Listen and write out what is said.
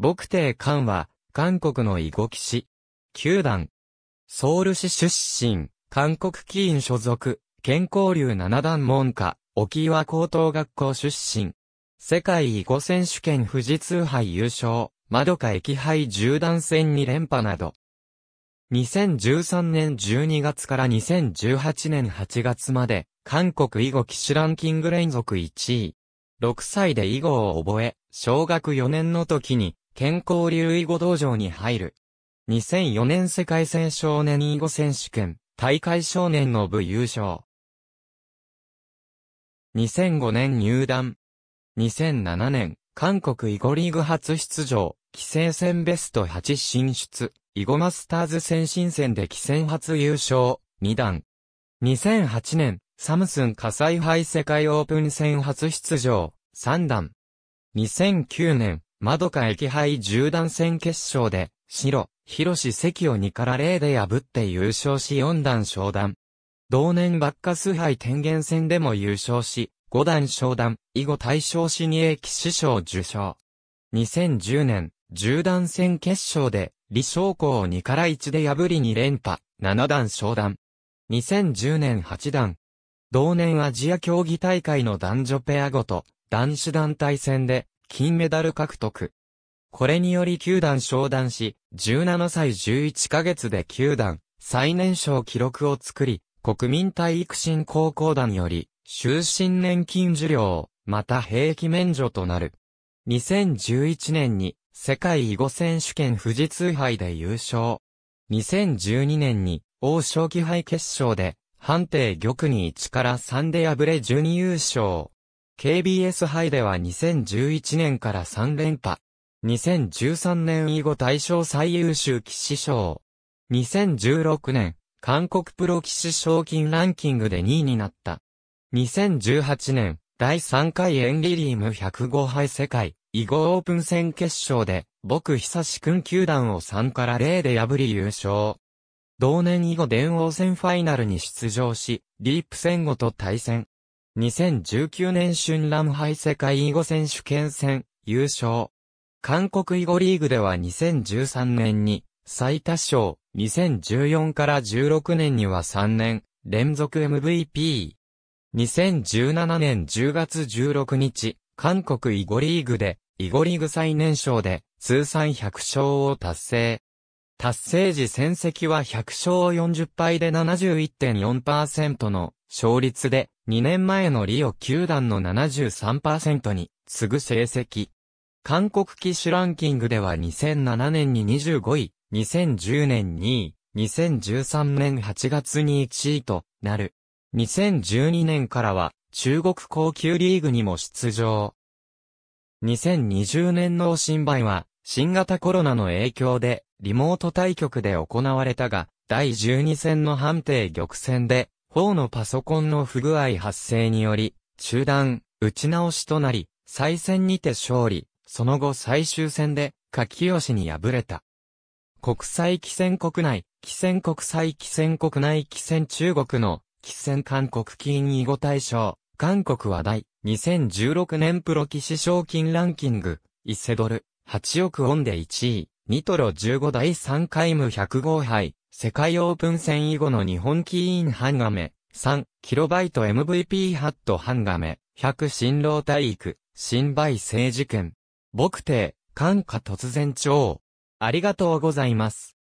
牧帝官は、韓国の囲碁騎士。九段。ソウル市出身、韓国棋院所属、健康流七段門下、沖岩高等学校出身。世界囲碁選手権富士通杯優勝、窓か駅杯十段戦に連覇など。2013年12月から2018年8月まで、韓国囲碁騎士ランキング連続1位。6歳で囲碁を覚え、小学4年の時に健康流囲碁道場に入る。2004年世界戦少年囲碁選手権、大会少年の部優勝。2005年入団。2007年、韓国囲碁リーグ初出場、棋聖戦ベスト8進出、囲碁マスターズ先進戦で棋戦初優勝、2段。2008年、サムスン火災杯世界オープン戦初出場、3段。2009年、ドか駅杯十段戦決勝で、白、広志関を2から0で破って優勝し4段昇段。同年バッカス杯天元戦でも優勝し、5段昇段、以後大賞シニエ騎士賞受賞。2010年、十段戦決勝で、李昌光を2から1で破り2連覇、7段昇段。2010年8段。同年アジア競技大会の男女ペアごと、男子団体戦で、金メダル獲得。これにより球団昇段し、17歳11ヶ月で球団、最年少記録を作り、国民体育新高校団より、終身年金受領、また兵役免除となる。2011年に、世界囲碁選手権富士通杯で優勝。2012年に、王将棋杯決勝で、判定玉に1から3で敗れ準優勝。KBS 杯では2011年から3連覇。2013年以後大賞最優秀騎士賞。2016年、韓国プロ騎士賞金ランキングで2位になった。2018年、第3回エンリリーム105杯世界、囲碁オープン戦決勝で、僕久しくん球団を3から0で破り優勝。同年以後電王戦ファイナルに出場し、ディープ戦後と対戦。2019年春乱杯世界囲碁選手権戦、優勝。韓国囲碁リーグでは2013年に最多勝、2014から16年には3年連続 MVP。2017年10月16日、韓国囲碁リーグで、囲碁リーグ最年少で通算100勝を達成。達成時戦績は100勝40敗で71.4%の勝率で2年前のリオ球団の73%に次ぐ成績。韓国機種ランキングでは2007年に25位、2010年2位、2013年8月に1位となる。2012年からは中国高級リーグにも出場。2020年の新梅は新型コロナの影響でリモート対局で行われたが、第12戦の判定玉戦で某のパソコンの不具合発生により、中断、打ち直しとなり、再戦にて勝利、その後最終戦で、柿吉に敗れた。国際汽船国内、汽船国際汽船国内汽船中国の、汽船韓国金囲碁大賞、韓国話題、2016年プロ棋士賞金ランキング、伊勢ドル、8億ウォンで1位、ニトロ15第3回無105杯、世界オープン戦以後の日本キーインハンガメ、3、キロバイト MVP ハットハンガメ、100新郎体育、新売政事件。僕て、感化突然長。ありがとうございます。